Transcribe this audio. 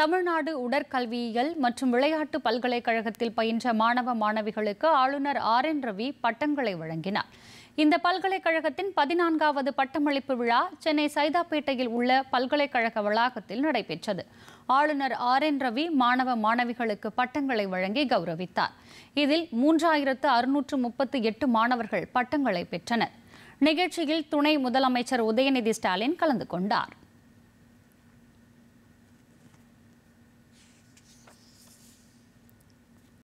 தமிழ்நாடு உடற்கல்வியியல் மற்றும் விளையாட்டு பல்கலைக்கழகத்தில் பயின்ற மாணவ மாணவிகளுக்கு ஆளுநர் ஆர் என் ரவி பட்டங்களை வழங்கினார் இந்த பல்கலைக்கழகத்தின் பதினான்காவது பட்டமளிப்பு விழா சென்னை சைதாப்பேட்டையில் உள்ள பல்கலைக்கழக வளாகத்தில் நடைபெற்றது ஆளுநர் ஆர் என் ரவி மாணவ மாணவிகளுக்கு பட்டங்களை வழங்கி கௌரவித்தார் இதில் மூன்றாயிரத்து அறுநூற்று முப்பத்தி எட்டு மாணவர்கள் பட்டங்களை பெற்றனர் நிகழ்ச்சியில் துணை முதலமைச்சர் உதயநிதி ஸ்டாலின் கலந்து கொண்டார்